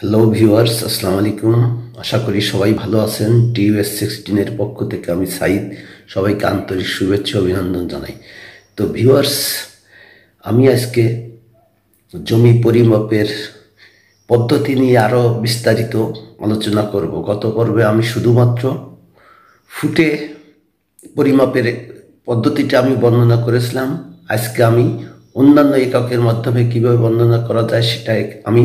hello viewers আসসালামু আলাইকুম আশা করি সবাই ভালো আছেন টিউএস সিক্সটিনের পক্ষ থেকে আমি সাইদ সবাইকে আন্তরিক শুভেচ্ছা অভিনন্দন জানাই তো ভিউয়ার্স আমি আজকে জমি পরিমাপের পদ্ধতি নিয়ে আরও বিস্তারিত আলোচনা করব গত পর্বে আমি শুধুমাত্র ফুটে পরিমাপের পদ্ধতিটা আমি বর্ণনা করেছিলাম আজকে আমি অন্যান্য এককের মাধ্যমে কীভাবে বর্ণনা করা যায় সেটা আমি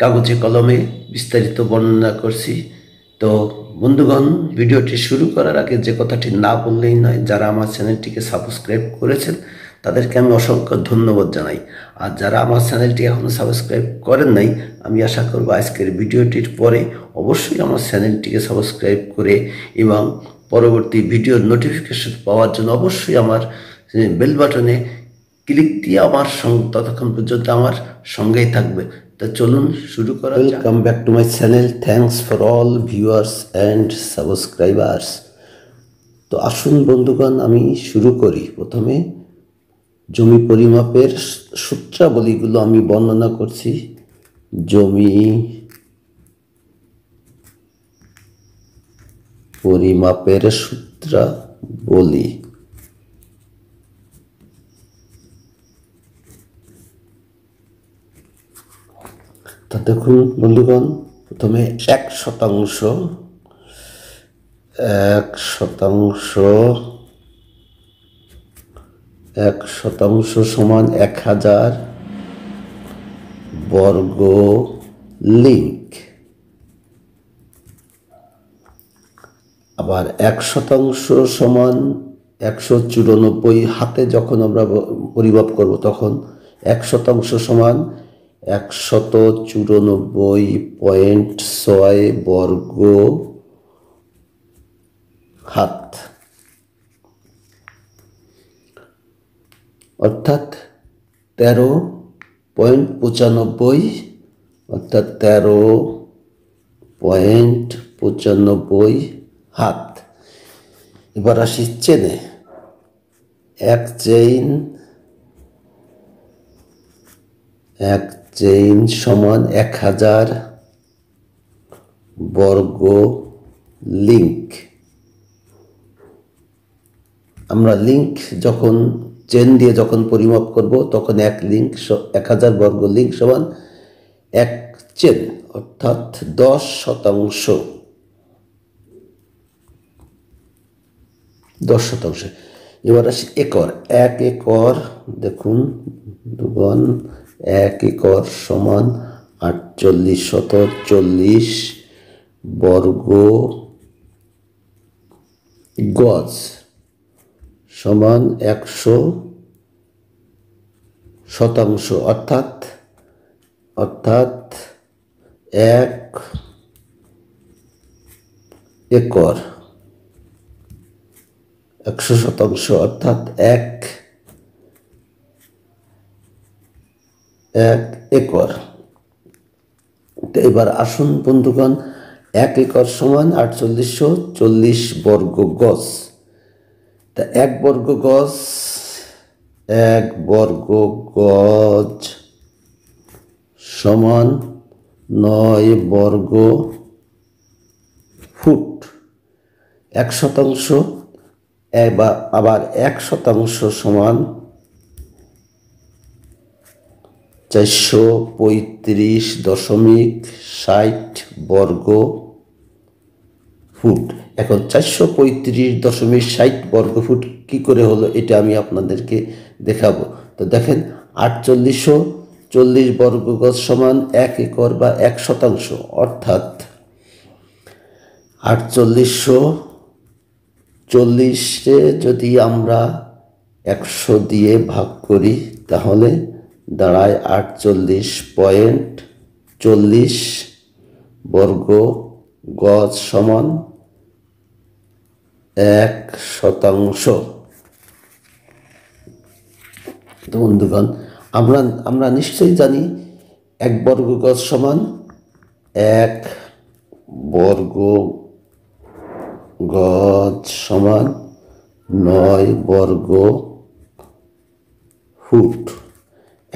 কাগজে কলমে বিস্তারিত বর্ণনা করছি তো বন্ধুগণ ভিডিওটি শুরু করার আগে যে কথাটি না বললেই নয় যারা আমার চ্যানেলটিকে সাবস্ক্রাইব করেছেন তাদেরকে আমি অসংখ্য ধন্যবাদ জানাই আর যারা আমার চ্যানেলটি এখনও সাবস্ক্রাইব করেন নাই আমি আশা করব আজকের ভিডিওটির পরে অবশ্যই আমার চ্যানেলটিকে সাবস্ক্রাইব করে এবং পরবর্তী ভিডিওর নোটিফিকেশন পাওয়ার জন্য অবশ্যই আমার বেল বাটনে ক্লিক দিয়ে আমার সঙ্গে ততক্ষণ পর্যন্ত আমার সঙ্গেই থাকবে তা চলুন শুরু করা welcome back to my channel thanks for all viewers and subscribers তো আসুন বন্ধুগণ আমি শুরু করি প্রথমে জমি পরিমাপের সূত্রাবলীগুলো আমি বর্ণনা করছি জমি পরিমাপের সূত্রাবলী দেখুন বন্ধুগণ প্রথমে এক শতাংশ এক শতাংশ এক শতাংশ সমান এক হাজার বর্গ লিঙ্ক আবার এক শতাংশ সমান একশো চুরানব্বই হাতে যখন আমরা পরিমাপ করব তখন এক শতাংশ সমান একশত চুরানব্বই পয়েন্ট ছয় বর্গ হাত অর্থাৎ তেরো পয়েন্ট পঁচানব্বই অর্থাৎ তেরো পয়েন্ট পঁচানব্বই হাত এবার আসি চেনে এক চেইন এক চেইন সমান এক হাজার বর্গ লিঙ্ক আমরা লিঙ্ক যখন চেন দিয়ে যখন পরিমাপ করব তখন এক লিঙ্ক এক হাজার বর্গ লিঙ্ক সমান এক চেন অর্থাৎ দশ শতাংশ দশ শতাংশ এবার আসি একর এক একর দেখুন দুগণ এক একর সমান আটচল্লিশ শতক চল্লিশ বর্গ গজ সমান একশো শতাংশ অর্থাৎ অর্থাৎ এক একর একশো শতাংশ অর্থাৎ এক এক একর তো এবার আসুন বন্ধুগণ এক একর সমান আটচল্লিশশো চল্লিশ বর্গ গজ তা এক বর্গ গজ এক বর্গ গজ সমান নয় বর্গ ফুট এক শতাংশ বা আবার এক শতাংশ সমান চারশো পঁয়ত্রিশ দশমিক ষাট বর্গ ফুট এখন চারশো পঁয়ত্রিশ দশমিক ষাট বর্গ ফুট কী করে হলো এটা আমি আপনাদেরকে দেখাবো তো দেখেন আটচল্লিশশো চল্লিশ বর্গ গজ সমান এক একর বা এক শতাংশ অর্থাৎ আটচল্লিশশো চল্লিশে যদি আমরা একশো দিয়ে ভাগ করি তাহলে দাঁড়ায় আটচল্লিশ পয়েন্ট চল্লিশ বর্গ গজ সমান এক শতাংশ তো বন্ধুগণ আমরা আমরা নিশ্চয়ই জানি এক বর্গ গজ সমান এক বর্গ গজ সমান নয় বর্গ ফুট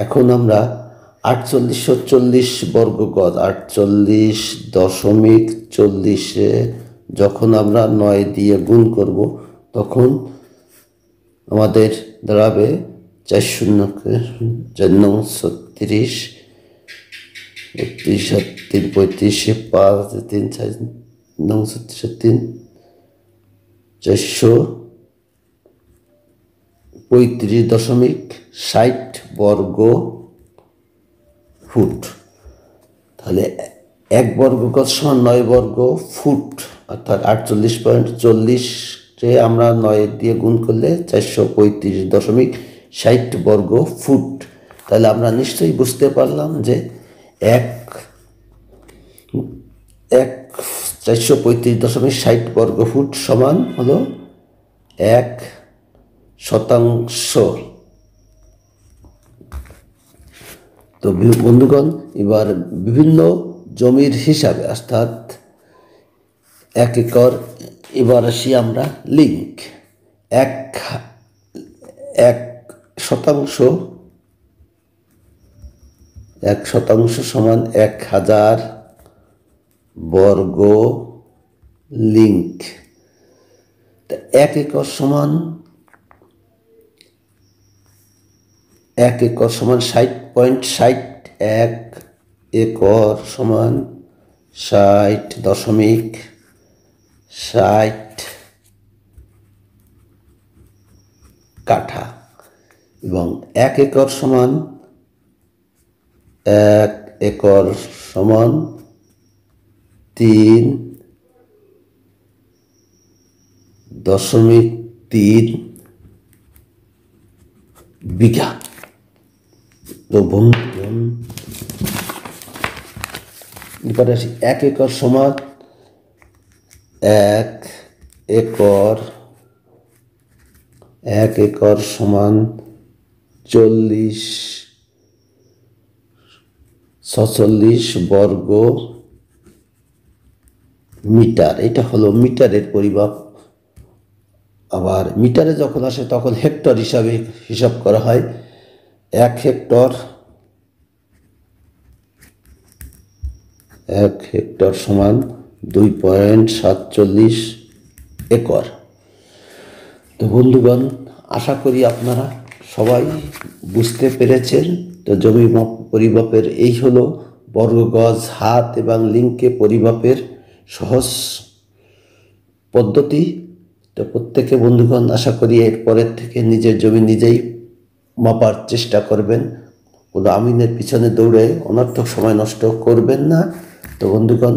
এখন আমরা আটচল্লিশশো চল্লিশ বর্গ গজ আটচল্লিশ দশমিক চল্লিশে যখন আমরা নয় দিয়ে গুণ করব তখন আমাদের দাঁড়াবে চার শূন্য চার ছত্রিশ বত্রিশ তিন পঁয়ত্রিশে পাঁচ তিন চার নং ছত্রিশ তিন চারশো পঁয়ত্রিশ দশমিক ষাট বর্গ ফুট তাহলে এক বর্গ কত সমান নয় বর্গ ফুট অর্থাৎ আটচল্লিশ পয়েন্ট চল্লিশে আমরা নয় দিয়ে গুণ করলে চারশো পঁয়ত্রিশ দশমিক ষাট বর্গ ফুট তাহলে আমরা নিশ্চয়ই বুঝতে পারলাম যে এক এক চারশো পঁয়ত্রিশ দশমিক ষাট বর্গ ফুট সমান হলো এক শতাংশ তো বন্ধুগণ এবার বিভিন্ন জমির হিসাবে অর্থাৎ এক একর এবার আসি আমরা লিঙ্ক এক এক শতাংশ এক শতাংশ সমান এক হাজার বর্গ লিঙ্ক এক একর সমান এক একর সমান ষাট পয়েন্ট ষাট এক একর সমান ষাট দশমিক ষাট কাঠা এবং এক একর সমান এক একর সমান তিন দশমিক তিন বিঘা লবণ এরপরে আসি এক একর সমান এক একর এক একর সমান চল্লিশ ছচল্লিশ বর্গ মিটার এটা হলো মিটারের পরিমাপ আবার মিটারে যখন আসে তখন হেক্টর হিসাবে হিসাব করা হয় এক হেক্টর এক হেক্টর সমান দুই পয়েন্ট সাতচল্লিশ একর তো বন্ধুগণ আশা করি আপনারা সবাই বুঝতে পেরেছেন তো জমি পরিমাপের এই হলো বর্গগজ হাত এবং লিঙ্কে পরিমাপের সহজ পদ্ধতি তো প্রত্যেকে বন্ধুগণ আশা করি এরপরের থেকে নিজের জমি নিজেই মাপার চেষ্টা করবেন কোনো আমিনের পিছনে দৌড়ে অনর্থক সময় নষ্ট করবেন না তো বন্ধুগণ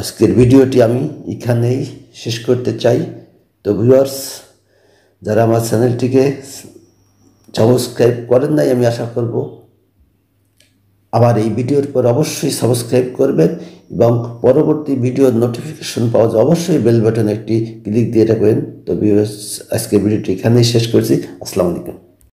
আজকের ভিডিওটি আমি এখানেই শেষ করতে চাই তো ভিউয়ার্স যারা আমার চ্যানেলটিকে সাবস্ক্রাইব করেন নাই আমি আশা করব আবার এই ভিডিওর পর অবশ্যই সাবস্ক্রাইব করবেন এবং পরবর্তী ভিডিওর নোটিফিকেশন পাওয়া যায় অবশ্যই বেল বাটনে একটি ক্লিক দিয়ে রাখবেন তো ভিউয়ার্স আজকের ভিডিওটি এখানেই শেষ করছি আসসালামু আলাইকুম